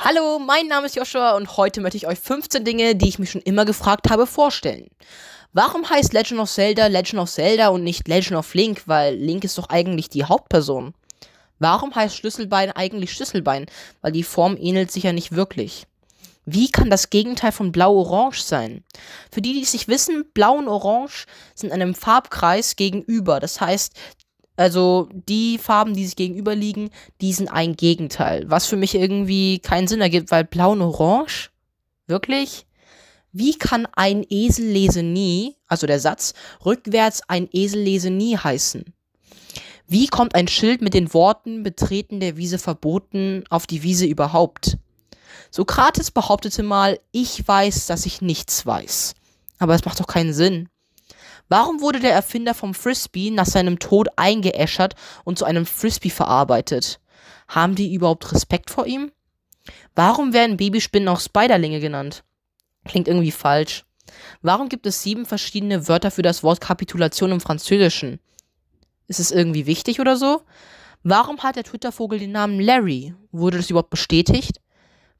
Hallo, mein Name ist Joshua und heute möchte ich euch 15 Dinge, die ich mich schon immer gefragt habe, vorstellen. Warum heißt Legend of Zelda Legend of Zelda und nicht Legend of Link, weil Link ist doch eigentlich die Hauptperson? Warum heißt Schlüsselbein eigentlich Schlüsselbein, weil die Form ähnelt sich ja nicht wirklich? Wie kann das Gegenteil von blau-orange sein? Für die, die es nicht wissen, blau und orange sind einem Farbkreis gegenüber. Das heißt, also die Farben, die sich gegenüberliegen, die sind ein Gegenteil. Was für mich irgendwie keinen Sinn ergibt, weil blau und orange? Wirklich? Wie kann ein Esel lese nie, also der Satz, rückwärts ein Esel lese nie heißen? Wie kommt ein Schild mit den Worten Betreten der Wiese verboten auf die Wiese überhaupt? Sokrates behauptete mal, ich weiß, dass ich nichts weiß. Aber es macht doch keinen Sinn. Warum wurde der Erfinder vom Frisbee nach seinem Tod eingeäschert und zu einem Frisbee verarbeitet? Haben die überhaupt Respekt vor ihm? Warum werden Babyspinnen auch Spiderlinge genannt? Klingt irgendwie falsch. Warum gibt es sieben verschiedene Wörter für das Wort Kapitulation im Französischen? Ist es irgendwie wichtig oder so? Warum hat der Twittervogel den Namen Larry? Wurde das überhaupt bestätigt?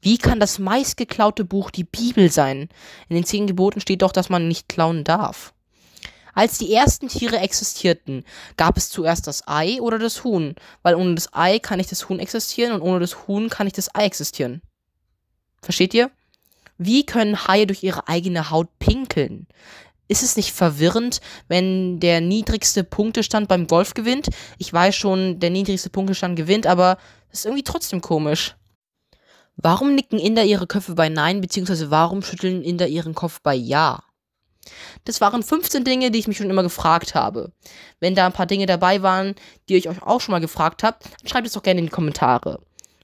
Wie kann das meistgeklaute Buch die Bibel sein? In den zehn Geboten steht doch, dass man nicht klauen darf. Als die ersten Tiere existierten, gab es zuerst das Ei oder das Huhn, weil ohne das Ei kann nicht das Huhn existieren und ohne das Huhn kann nicht das Ei existieren. Versteht ihr? Wie können Haie durch ihre eigene Haut pinkeln? Ist es nicht verwirrend, wenn der niedrigste Punktestand beim Golf gewinnt? Ich weiß schon, der niedrigste Punktestand gewinnt, aber es ist irgendwie trotzdem komisch. Warum nicken Inder ihre Köpfe bei Nein, beziehungsweise warum schütteln Inder ihren Kopf bei Ja? Das waren 15 Dinge, die ich mich schon immer gefragt habe. Wenn da ein paar Dinge dabei waren, die ich euch auch schon mal gefragt habe, dann schreibt es doch gerne in die Kommentare.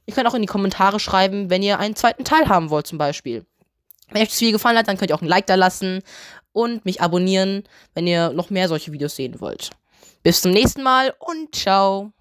Ihr könnt auch in die Kommentare schreiben, wenn ihr einen zweiten Teil haben wollt zum Beispiel. Wenn euch das Video gefallen hat, dann könnt ihr auch ein Like da lassen und mich abonnieren, wenn ihr noch mehr solche Videos sehen wollt. Bis zum nächsten Mal und ciao.